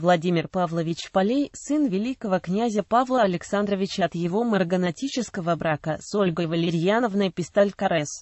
Владимир Павлович Полей, сын великого князя Павла Александровича от его марганатического брака с Ольгой Валерьяновной писталь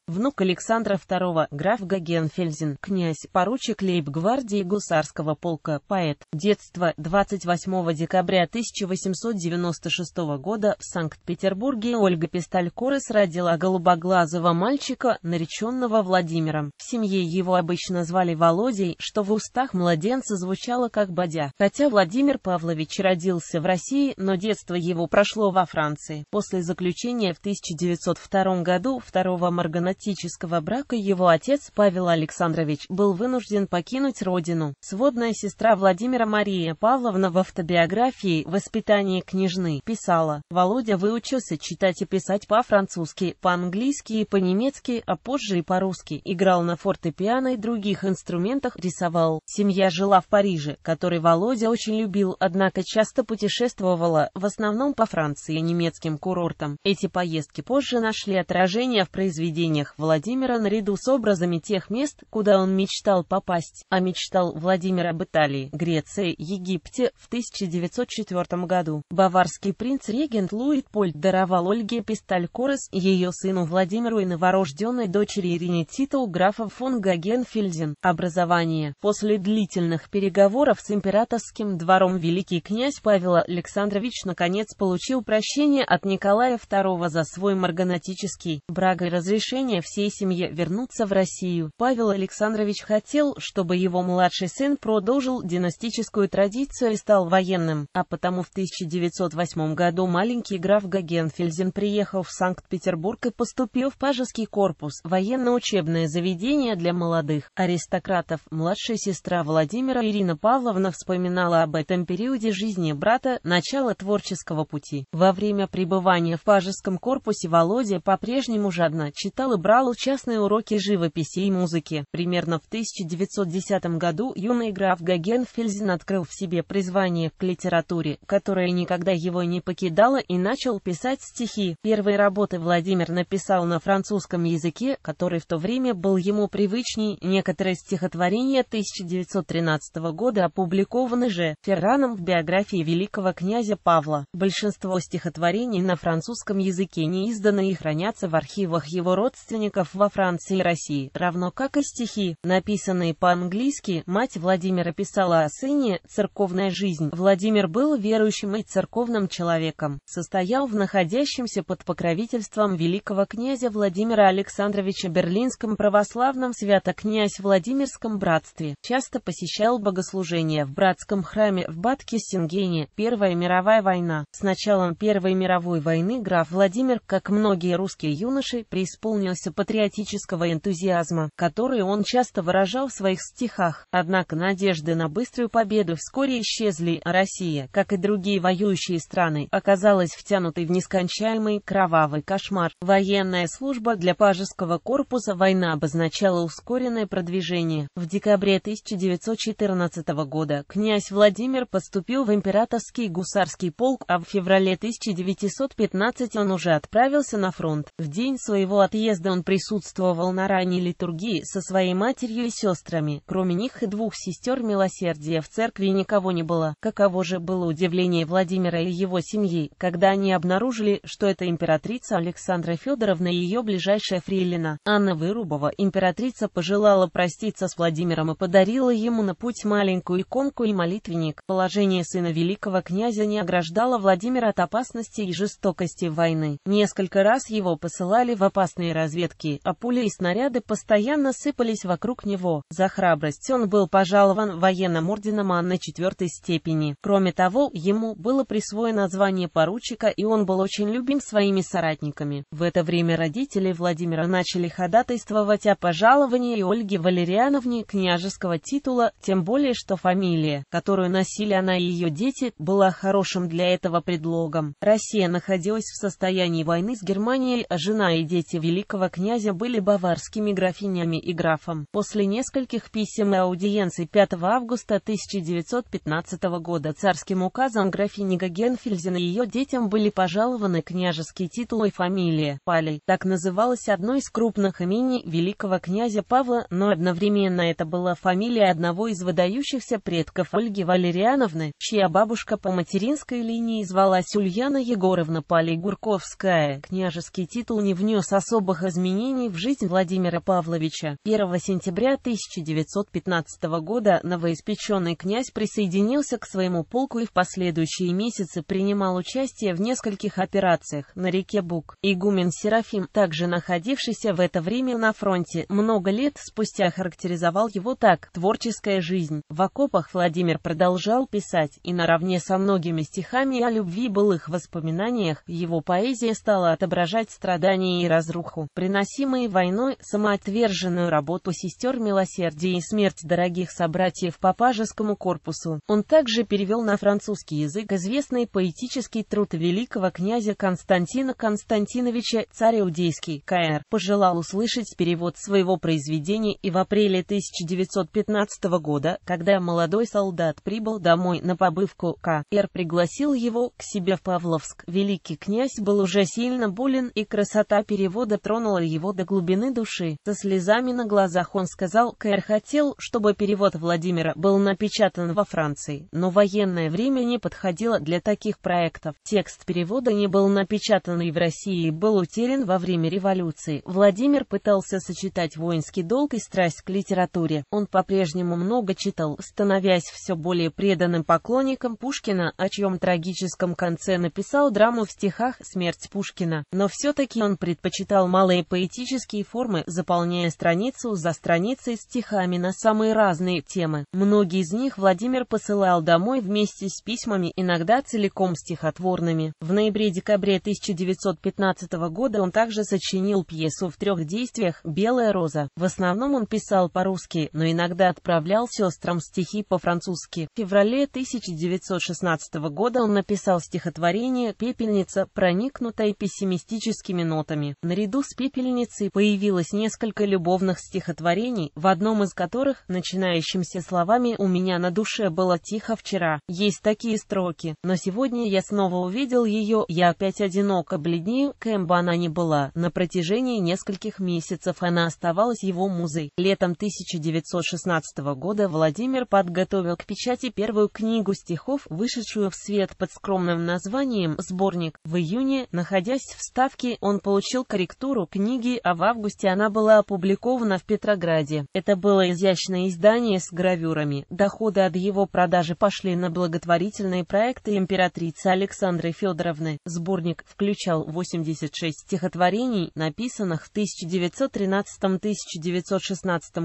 внук Александра II, граф Гагенфельзен, князь, поручик лейб-гвардии гусарского полка, поэт. Детство 28 декабря 1896 года в Санкт-Петербурге Ольга писталь родила голубоглазого мальчика, нареченного Владимиром. В семье его обычно звали Володей, что в устах младенца звучало как «бодя». Хотя Владимир Павлович родился в России, но детство его прошло во Франции. После заключения в 1902 году второго марганатического брака его отец Павел Александрович был вынужден покинуть родину. Сводная сестра Владимира Мария Павловна в автобиографии «Воспитание княжны» писала, «Володя выучился читать и писать по-французски, по-английски и по-немецки, а позже и по-русски, играл на фортепиано и других инструментах, рисовал. Семья жила в Париже, который Володя природе очень любил, однако часто путешествовала, в основном по Франции и немецким курортам. Эти поездки позже нашли отражение в произведениях Владимира наряду с образами тех мест, куда он мечтал попасть, а мечтал Владимир об Италии, Греции, Египте в 1904 году. Баварский принц-регент Луитпольд даровал Ольге пистоль Корес, ее сыну Владимиру и новорожденной дочери Ирине Титул графа фон Гагенфельден. Образование. После длительных переговоров с императором царским двором великий князь Павел Александрович наконец получил прощение от Николая II за свой марганатический брак и разрешение всей семье вернуться в Россию. Павел Александрович хотел, чтобы его младший сын продолжил династическую традицию и стал военным, а потому в 1908 году маленький граф Гагенфельзен приехал в Санкт-Петербург и поступил в Пажеский корпус, военно-учебное заведение для молодых аристократов. Младшая сестра Владимира Ирина Павловна вспоминает, упоминала об этом периоде жизни брата, начало творческого пути. Во время пребывания в пажеском корпусе Володя по-прежнему жадно читал и брал частные уроки живописи и музыки. Примерно в 1910 году юный граф Гагенфельзен открыл в себе призвание к литературе, которое никогда его не покидало, и начал писать стихи. Первые работы Владимир написал на французском языке, который в то время был ему привычней. Некоторые стихотворения 1913 года опубликованы Ивана Ж. Ферраном в биографии великого князя Павла. Большинство стихотворений на французском языке не издано и хранятся в архивах его родственников во Франции и России, равно как и стихи, написанные по-английски. Мать Владимира писала о сыне «Церковная жизнь». Владимир был верующим и церковным человеком, состоял в находящемся под покровительством великого князя Владимира Александровича Берлинском православном свято-князь Владимирском братстве, часто посещал богослужения в братском Великом храме в Батке-Сингене. Первая мировая война. С началом Первой мировой войны граф Владимир, как многие русские юноши, преисполнился патриотического энтузиазма, который он часто выражал в своих стихах. Однако надежды на быструю победу вскоре исчезли, а Россия, как и другие воюющие страны, оказалась втянутой в нескончаемый кровавый кошмар. Военная служба для пажеского корпуса война обозначала ускоренное продвижение. В декабре 1914 года князь князь Владимир поступил в императорский гусарский полк, а в феврале 1915 он уже отправился на фронт. В день своего отъезда он присутствовал на ранней литургии со своей матерью и сестрами. Кроме них и двух сестер милосердия в церкви никого не было. Каково же было удивление Владимира и его семьи, когда они обнаружили, что это императрица Александра Федоровна и ее ближайшая фрилина. Анна Вырубова, императрица пожелала проститься с Владимиром и подарила ему на путь маленькую иконку и мать молитвенник. Положение сына великого князя не ограждало Владимира от опасности и жестокости войны. Несколько раз его посылали в опасные разведки, а пули и снаряды постоянно сыпались вокруг него. За храбрость он был пожалован военным орденом Анны четвертой степени. Кроме того, ему было присвоено звание поручика, и он был очень любим своими соратниками. В это время родители Владимира начали ходатайствовать о пожаловании Ольги Валерьяновне княжеского титула, тем более что фамилия, которую носили она и ее дети, была хорошим для этого предлогом. Россия находилась в состоянии войны с Германией, а жена и дети великого князя были баварскими графинями и графом. После нескольких писем и аудиенций 5 августа 1915 года царским указом графини Гагенфельзен и ее детям были пожалованы княжеские титул и фамилия Палей. Так называлось одно из крупных имений великого князя Павла, но одновременно это была фамилия одного из выдающихся предков Ольги Ольги Валериановны, чья бабушка по материнской линии звалась Ульяна Егоровна Палигурковская, княжеский титул не внес особых изменений в жизнь Владимира Павловича. 1 сентября 1915 года новоиспеченный князь присоединился к своему полку и в последующие месяцы принимал участие в нескольких операциях на реке Бук. Игумен Серафим, также находившийся в это время на фронте, много лет спустя характеризовал его так «творческая жизнь». В окопах Владимир Вагнер продолжал писать, и наравне со многими стихами о любви был их воспоминаниях, его поэзия стала отображать страдания и разруху, приносимые войной, самоотверженную работу сестер милосердия и смерть дорогих собратьев по пажескому корпусу. Он также перевел на французский язык известный поэтический труд великого князя Константина Константиновича «Царь Иудейский» К.Р. пожелал услышать перевод своего произведения и в апреле 1915 года, когда молодой солдат Конрад прибыл домой на побывку, К.Р. пригласил его к себе в Павловск. Великий князь был уже сильно болен, и красота перевода тронула его до глубины души. Со слезами на глазах он сказал, К.Р. хотел, чтобы перевод Владимира был напечатан во Франции, но военное время не подходило для таких проектов. Текст перевода не был напечатан и в России и был утерян во время революции. Владимир пытался сочетать воинский долг и страсть к литературе. Он по-прежнему много читал, становясь все более преданным поклонником Пушкина, о чьем трагическом конце написал драму в стихах «Смерть Пушкина». Но все-таки он предпочитал малые поэтические формы, заполняя страницу за страницей стихами на самые разные темы. Многие из них Владимир посылал домой вместе с письмами, иногда целиком стихотворными. В ноябре-декабре 1915 года он также сочинил пьесу в трех действиях «Белая роза». В основном он писал по-русски, но иногда отправлял сестрам стихи по-французски. Ижевске. В феврале 1916 года он написал стихотворение «Пепельница», проникнутое пессимистическими нотами. Наряду с «Пепельницей» появилось несколько любовных стихотворений, в одном из которых, начинающимся словами «У меня на душе было тихо вчера», есть такие строки «Но сегодня я снова увидел ее, я опять одиноко бледнею, кем бы она ни была». На протяжении нескольких месяцев она оставалась его музой. Летом 1916 года Владимир подготовил к печати первую книгу стихов, вышедшую в свет под скромным названием «Сборник». В июне, находясь в Ставке, он получил корректуру книги, а в августе она была опубликована в Петрограде. Это было изящное издание с гравюрами. Доходы от его продажи пошли на благотворительные проекты императрицы Александры Федоровны. Сборник включал 86 стихотворений, написанных в 1913-1916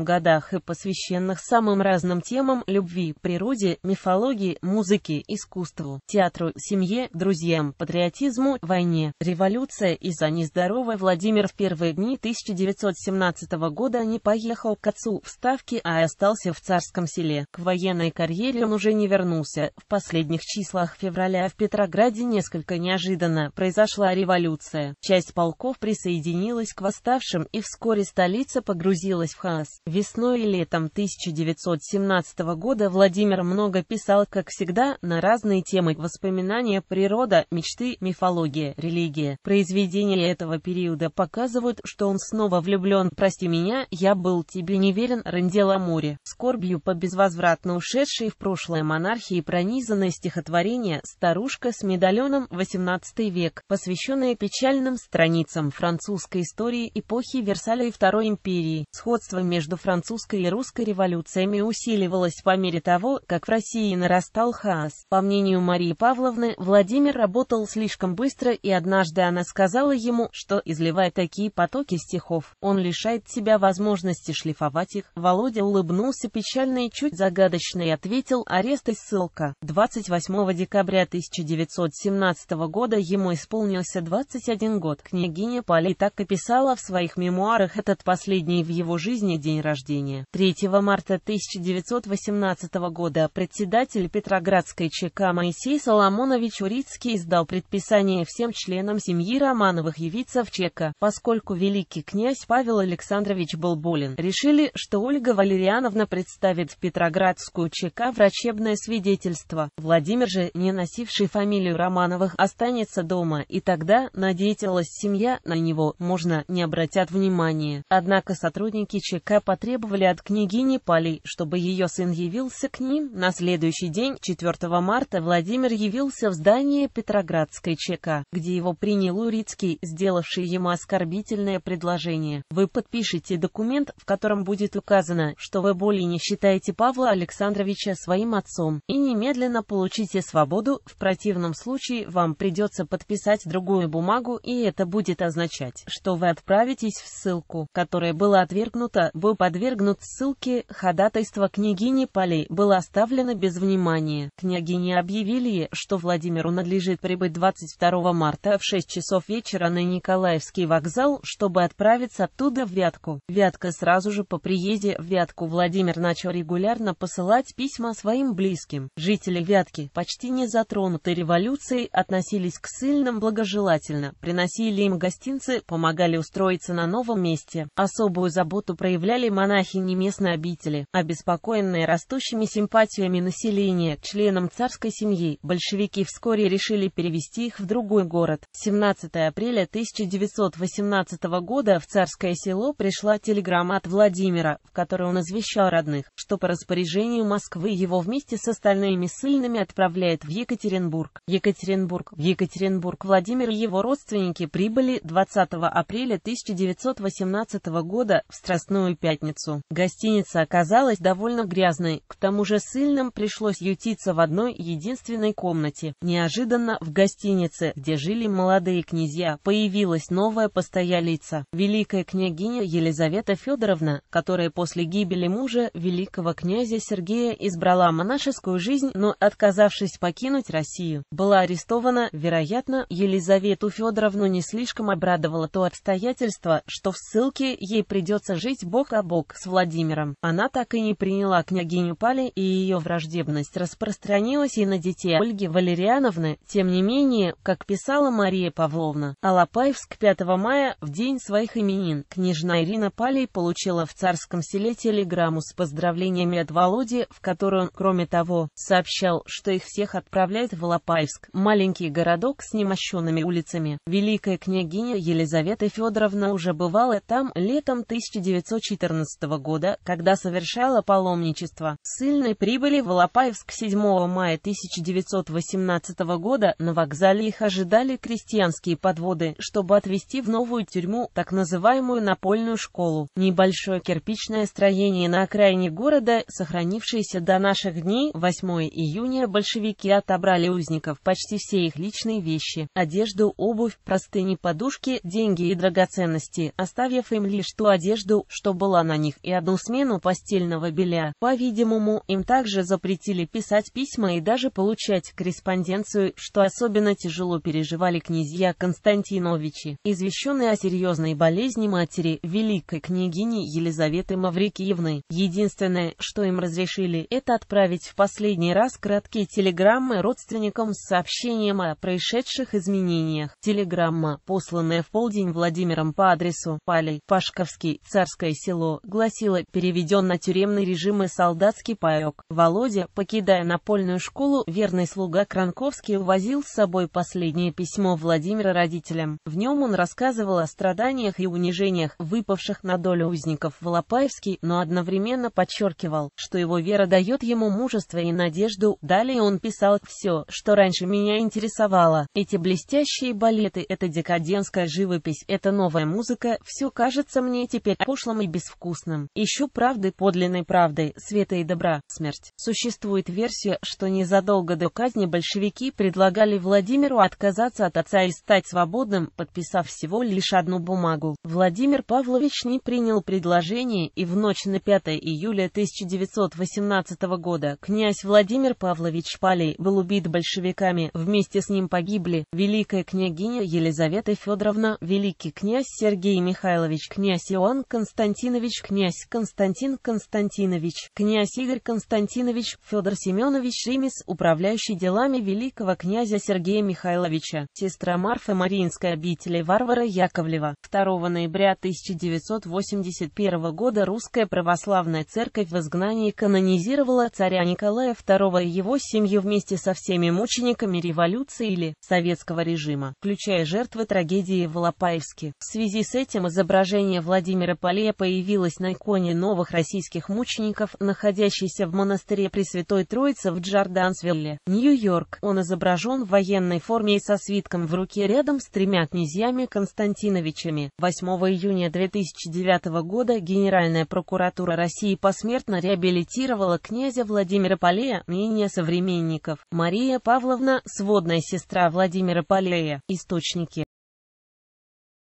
годах и посвященных самым разным темам любви, природе, мифологии, музыке, искусству, театру, семье, друзьям, патриотизму, войне. Революция из-за нездоровой Владимир в первые дни 1917 года не поехал к отцу в Ставке, а остался в царском селе. К военной карьере он уже не вернулся. В последних числах февраля в Петрограде несколько неожиданно произошла революция. Часть полков присоединилась к восставшим и вскоре столица погрузилась в хаос. Весной и летом 1917 года Владимир Владимир много писал, как всегда, на разные темы воспоминания, природа, мечты, мифология, религия. Произведения этого периода показывают, что он снова влюблен. «Прости меня, я был тебе неверен» Рендела Мури. Скорбью по безвозвратно ушедшей в прошлое монархии пронизанное стихотворение «Старушка с медальоном» 18 век, посвященное печальным страницам французской истории эпохи Версаля и Второй империи. Сходство между французской и русской революциями усиливалось по мере того, как в России нарастал хаос. По мнению Марии Павловны, Владимир работал слишком быстро, и однажды она сказала ему, что, изливая такие потоки стихов, он лишает себя возможности шлифовать их. Володя улыбнулся печально и чуть загадочно и ответил «Арест и ссылка». 28 декабря 1917 года ему исполнился 21 год. Княгиня Полей так и писала в своих мемуарах этот последний в его жизни день рождения. 3 марта 1918 года года председатель Петроградской ЧК Моисей Соломонович Урицкий издал предписание всем членам семьи Романовых явиться в ЧК, поскольку великий князь Павел Александрович был болен. Решили, что Ольга Валериановна представит в Петроградскую ЧК врачебное свидетельство. Владимир же, не носивший фамилию Романовых, останется дома, и тогда, надеялась семья, на него, можно, не обратят внимания. Однако сотрудники ЧК потребовали от княгини Палей, чтобы ее сын явился к ним СМИ, на следующий день, 4 марта, Владимир явился в здание Петроградской ЧК, где его принял Урицкий, сделавший ему оскорбительное предложение. Вы подпишете документ, в котором будет указано, что вы более не считаете Павла Александровича своим отцом, и немедленно получите свободу, в противном случае вам придется подписать другую бумагу, и это будет означать, что вы отправитесь в ссылку, которая была отвергнута, был подвергнут ссылке ходатайство княгини Полей, была оставлена без внимания. княгини объявили, что Владимиру надлежит прибыть 22 марта в 6 часов вечера на Николаевский вокзал, чтобы отправиться оттуда в Вятку. Вятка сразу же по приезде в Вятку Владимир начал регулярно посылать письма своим близким. Жители Вятки, почти не затронуты революцией, относились к ссыльным благожелательно, приносили им гостинцы, помогали устроиться на новом месте. Особую заботу проявляли монахи не местные обители, обеспокоенные растущими симптомами симпатиями населения, членам царской семьи, большевики вскоре решили перевести их в другой город. 17 апреля 1918 года в царское село пришла телеграмма от Владимира, в которой он извещал родных, что по распоряжению Москвы его вместе с остальными сыльными отправляет в Екатеринбург. Екатеринбург. В Екатеринбург Владимир и его родственники прибыли 20 апреля 1918 года в Страстную пятницу. Гостиница оказалась довольно грязной, к тому же сыльным пришлось ютиться в одной единственной комнате. Неожиданно в гостинице, где жили молодые князья, появилась новая постоялица, великая княгиня Елизавета Федоровна, которая после гибели мужа великого князя Сергея избрала монашескую жизнь, но, отказавшись покинуть Россию, была арестована, вероятно, Елизавету Федоровну не слишком обрадовало то обстоятельство, что в ссылке ей придется жить бок о бок с Владимиром. Она так и не приняла княгиню Пали и ее враждебность распространилась и на детей Ольги Валериановны. Тем не менее, как писала Мария Павловна, Алапаевск 5 мая, в день своих именин, княжна Ирина Палей получила в царском селе телеграмму с поздравлениями от Володи, в которой он, кроме того, сообщал, что их всех отправляет в Алапаевск, маленький городок с немощенными улицами. Великая княгиня Елизавета Федоровна уже бывала там летом 1914 года, когда совершала паломничество. Сыльный машины прибыли в Лопаевск 7 мая 1918 года, на вокзале их ожидали крестьянские подводы, чтобы отвезти в новую тюрьму, так называемую напольную школу. Небольшое кирпичное строение на окраине города, сохранившееся до наших дней, 8 июня большевики отобрали узников почти все их личные вещи, одежду, обувь, простыни, подушки, деньги и драгоценности, оставив им лишь ту одежду, что была на них, и одну смену постельного белья. По-видимому, им также запретили писать письма и даже получать корреспонденцию, что особенно тяжело переживали князья Константиновичи, извещенные о серьезной болезни матери, великой княгини Елизаветы Маврикиевны. Единственное, что им разрешили, это отправить в последний раз краткие телеграммы родственникам с сообщением о происшедших изменениях. Телеграмма, посланная в полдень Владимиром по адресу Палей, Пашковский, Царское село, гласила «Переведен на тюремный режим и солдатский паёк» паренек. Володя, покидая напольную школу, верный слуга Кранковский увозил с собой последнее письмо Владимира родителям. В нем он рассказывал о страданиях и унижениях, выпавших на долю узников Волопаевский, но одновременно подчеркивал, что его вера дает ему мужество и надежду. Далее он писал «Все, что раньше меня интересовало, эти блестящие балеты, это декаденская живопись, это новая музыка, все кажется мне теперь пошлым и безвкусным. Ищу правды, подлинной правды, света и добра насмерть. Существует версия, что незадолго до казни большевики предлагали Владимиру отказаться от отца и стать свободным, подписав всего лишь одну бумагу. Владимир Павлович не принял предложение, и в ночь на 5 июля 1918 года князь Владимир Павлович Палей был убит большевиками, вместе с ним погибли великая княгиня Елизавета Федоровна, великий князь Сергей Михайлович, князь Иоанн Константинович, князь Константин Константинович, князь Игорь Константинович, Константинович, Федор Семенович Шимис, управляющий делами великого князя Сергея Михайловича, сестра Марфа Мариинской обители Варвара Яковлева. 2 ноября 1981 года Русская Православная Церковь в изгнании канонизировала царя Николая II и его семью вместе со всеми мучениками революции или советского режима, включая жертвы трагедии в Лопаевске. В связи с этим изображение Владимира Полея появилось на иконе новых российских мучеников, находящейся в монастыре Пресвятой Троицы в Джордансвилле, Нью-Йорк. Он изображен в военной форме и со свитком в руке рядом с тремя князьями Константиновичами. 8 июня 2009 года Генеральная прокуратура России посмертно реабилитировала князя Владимира Полея, ныне современников. Мария Павловна, сводная сестра Владимира Полея. Источники.